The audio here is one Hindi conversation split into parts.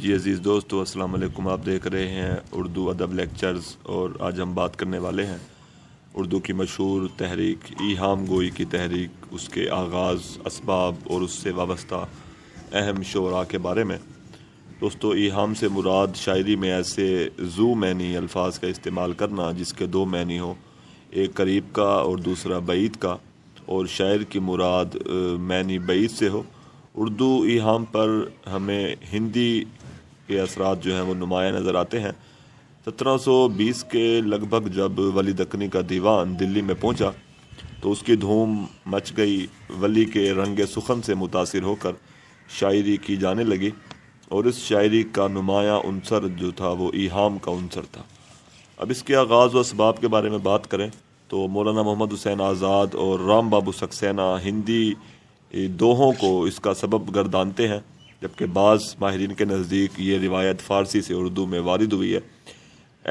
जी अज़ीज़ दोस्तों अस्सलाम वालेकुम आप देख रहे हैं उर्दू अदब लेक्चर्स और आज हम बात करने वाले हैं उर्दू की मशहूर तहरीक ई हाम गोई की तहरीक उसके आगाज़ इसबाब और उससे वाबस्ता अहम शरा के बारे में दोस्तों ई हाम से मुराद शायरी में ऐसे जू मैनी अल्फाज का इस्तेमाल करना जिसके दो मैनी हो एक करीब का और दूसरा बैद का और शायर की मुराद मैनी बैद से हो उर्दू ई हाम पर हमें हिंदी के असरा जो हैं वो नुमाया नज़र आते हैं 1720 के लगभग जब वली दखनी का दीवान दिल्ली में पहुंचा तो उसकी धूम मच गई वली के रंग सुखन से मुतासर होकर शायरी की जाने लगी और इस शायरी का नुमाया अनसर जो था वो ईहाम का अनसर था अब इसके आगाज़ व इसबाब के बारे में बात करें तो मौलाना मोहम्मद हुसैन आज़ाद और राम बाबू सक्सेना हिंदी दोहों को इसका सबब गर्दानते हैं जबकि बाज़ माहरीन के नज़दीक ये रिवायत फ़ारसी से उर्दू में वारद हुई है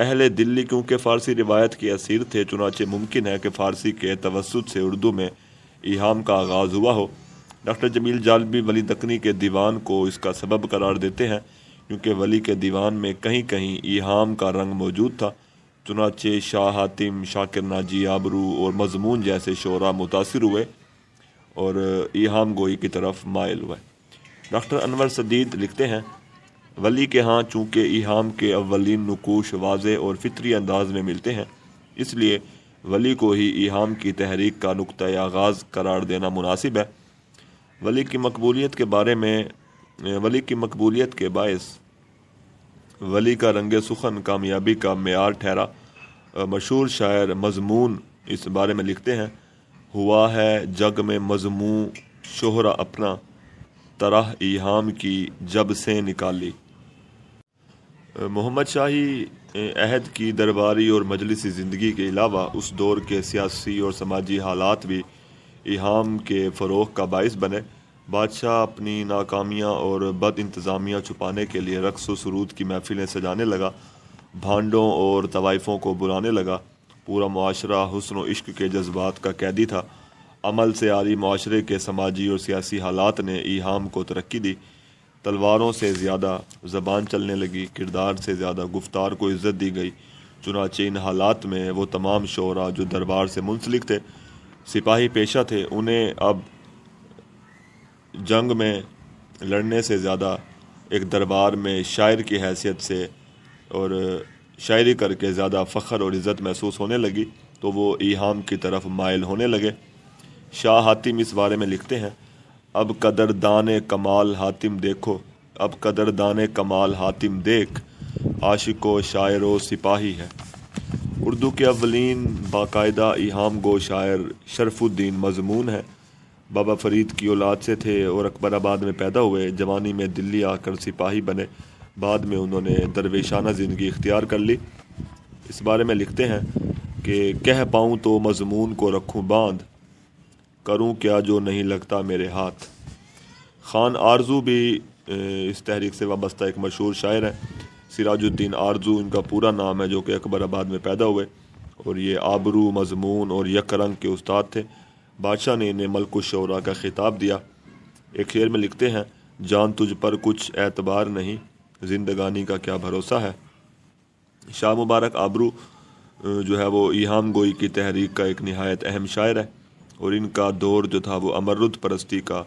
अहल दिल्ली क्योंकि फ़ारसी रिवायत के असीर थे चुनाचे मुमकिन है कि फ़ारसी के तवसत से उर्दू में इहाम का आगाज़ हुआ हो डॉक्टर जमील जालबी वली दकनी के दीवान को इसका सबब करार देते हैं क्योंकि वली के दीवान में कहीं कहीं इहाम का रंग मौजूद था चुनाचे शाह हातिम शाकिर नाजी आबरू और मजमून जैसे शोरा मुतासर हुए और इहाम गोई की तरफ मायल हुए डॉक्टर अनवर सदीद लिखते हैं वली के हाँ चूँकि इहाम के अवलिन नकोश वाज और फितरी अंदाज में मिलते हैं इसलिए वली को ही इहाम की तहरीक का नुक़ आगाज़ करार देना मुनासिब है वली की मकबूलीत के बारे में वली की मकबूलीत के बायस वली का रंग सुखन कामयाबी का मैार ठहरा मशहूर शायर मजमून इस बारे में लिखते हैं हुआ है जग में मजमू शोहरा अपना तरह ईहाम की जब से निकाली मोहम्मद शाही अहद की दरबारी और मजलिसी ज़िंदगी के अलावा उस दौर के सियासी और समाजी हालात भी इहाम के फ़रोग का बायस बने बादशाह अपनी नाकामियाँ और बद इंतज़ामिया छुपाने के लिए रक्स सरूद की महफिलें सजाने लगा भांडों और तवाइफ़ों को बुलाने लगा पूरा माशरा हसन इश्क के जज्बात का कैदी था अमल से आदि माशरे के समाजी और सियासी हालात ने ईहाम को तरक्की दी तलवारों से ज़्यादा ज़बान चलने लगी किरदार से ज़्यादा गुफ्तार को इज़्ज़त दी गई चुनाचे इन हालात में वो तमाम शोरा जो दरबार से मुंसलिक थे सिपाही पेशा थे उन्हें अब जंग में लड़ने से ज़्यादा एक दरबार में शायर की हैसियत से और शायरी करके ज़्यादा फ़ख्र और इज़्ज़त महसूस होने लगी तो वो ईहाम की तरफ मायल होने लगे शाह हातिम इस बारे में लिखते हैं अब कदर दान कमाल हातिम देखो अब कदर दान कमाल हातिम देख आशिको शायर व सिपाही है उर्दू के अवलिन बाकायदा इहाम गो शायर शरफुद्दीन मजमून है बाबा फरीद की औलाद से थे और अकबर आबाद में पैदा हुए जवानी में दिल्ली आकर सिपाही बने बाद में उन्होंने दरवेशाना ज़िंदगी इख्तियार कर ली इस बारे में लिखते हैं कि कह पाऊँ तो मजमून को रखूँ बांध करूं क्या जो नहीं लगता मेरे हाथ खान आरजू भी इस तहरीक से वाबस्ता एक मशहूर शायर है सिराजुद्दीन आरजू इनका पूरा नाम है जो कि अकबर आबाद में पैदा हुए और ये आबरू मजमून और यक रंग के उस्ताद थे बादशाह ने इन्हें मलकुशरा का खिताब दिया एक शेर में लिखते हैं जान तुझ पर कुछ एतबार नहीं जिंदगानी का क्या भरोसा है शाह मुबारक आबरू जो है वो इहाम गोई की तहरीक का एक नहायत अहम शायर है और इनका दौर जो था वो अमरुद परस्ती का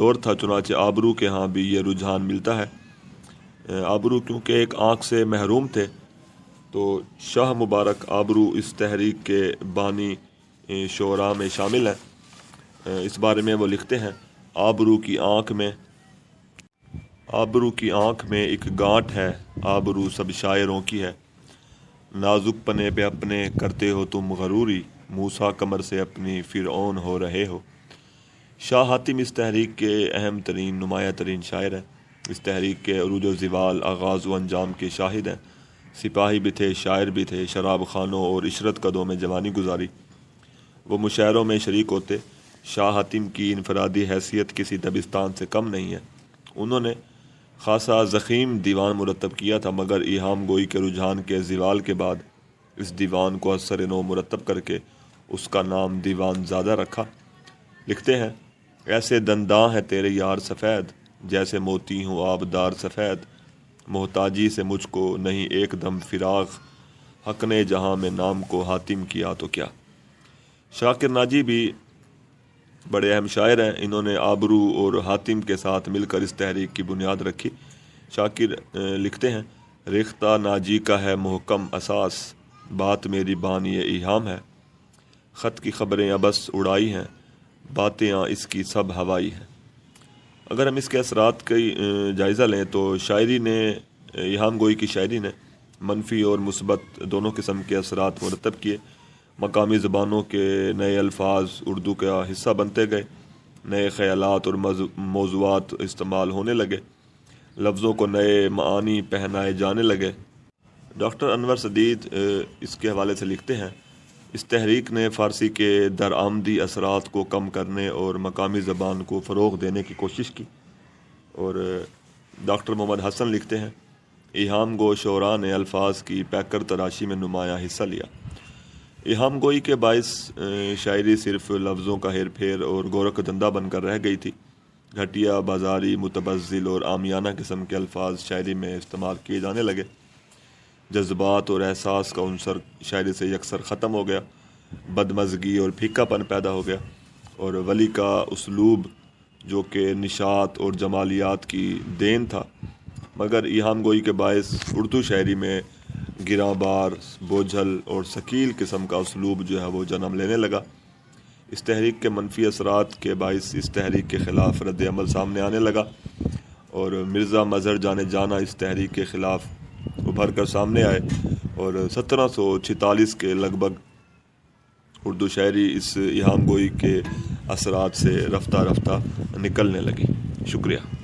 दौर था चुनाचे आबरू के यहाँ भी ये रुझान मिलता है आबरू क्योंकि एक आँख से महरूम थे तो शाह मुबारक आबरू इस तहरीक के बानी शरा में शामिल हैं इस बारे में वो लिखते हैं आबरू की आँख में आबरू की आँख में एक गांठ है आबरू सब शायरों की है नाजुक पने पे अपने करते हो तुम गरूरी मूसा कमर से अपनी ओन हो रहे हो शाह हातिम इस तहरीक के अहम तरीन नुमाया तरीन शायर हैं इस तहरीक के अरूज ज़िवाल आगाज़ व अंजाम के शाहिद हैं सिपाही भी थे शायर भी थे शराब खानों और इशरत कदों में जवानी गुजारी वो मुशायरों में शरीक होते शाह हातिम की इनफरादी हैसियत किसी दबिस्तान से कम नहीं है उन्होंने खासा जखीम दीवान मुरतब किया था मगर इहाम गोई के रुझान के ज़ीवाल के बाद इस दीवान को असर नो मुरतब करके उसका नाम दीवान ज़्यादा रखा लिखते हैं ऐसे दंदा हैं तेरे यार सफ़ेद जैसे मोती हूँ आबदार सफ़ेद मोहताजी से मुझको नहीं एक दम फिराक़ हक ने जहाँ में नाम को हातिम किया तो क्या शाकिर नाजी भी बड़े अहम शायर हैं इन्होंने आबरू और हातिम के साथ मिलकर इस तहरीक की बुनियाद रखी शाकिर लिखते हैं रेख्ता नाजी का है मोहकम असास बात मेरी बानी इहाम है ख़त की ख़बरें अबस उड़ाई हैं बातें इसकी सब हवाई हैं अगर हम इसके असरात का जायज़ा लें तो शायरी ने इहाम गोई की शायरी ने मनफी और मुसबत दोनों किस्म के असरात मरतब किए मकामी ज़बानों के नए अल्फाज उर्दू का हिस्सा बनते गए नए ख्यालात और मौजूद इस्तेमाल होने लगे लफ्ज़ों को नए मानी पहनाए जाने लगे डॉक्टर अनवर सदीद इसके हवाले से लिखते हैं इस तहरीक ने फ़ारसी के आमदी असरात को कम करने और मकामी ज़बान को फ़रोग देने की कोशिश की और डॉक्टर मोहम्मद हसन लिखते हैं इहाम गो शरा ने अल्फाज की पैकर तराशी में नुमाया हिस्सा लिया हम गोई के बायस शायरी सिर्फ लफ्ज़ों का हेर फेर और गोरख धंधा बनकर रह गई थी घटिया बाजारी मुतबज़िल और आमियाना किस्म के अल्फाज शायरी में इस्तेमाल किए जाने लगे जज्बात और एहसास का अनसर शायरी से अक्सर ख़त्म हो गया बदमजगी और फीकापन पैदा हो गया और वली का उसलूब जो कि निशात और जमालियात की देन था मगर इहाम गोई के बायस उर्दू शायरी में गिराबार बोझल और शकील किस्म का उसलूब जो है वो जन्म लेने लगा इस तहरीक के मनफी असरात के बायस इस तहरीक के ख़िलाफ़ रद्दमल सामने आने लगा और मिर्ज़ा मज़हर जाने जाना इस तहरीक के ख़िलाफ़ उभर कर सामने आए और सत्रह सौ छतालीस के लगभग उर्दू शायरी इस इहाम गोई के असरात से रफ्ता रफ्ता निकलने लगी शुक्रिया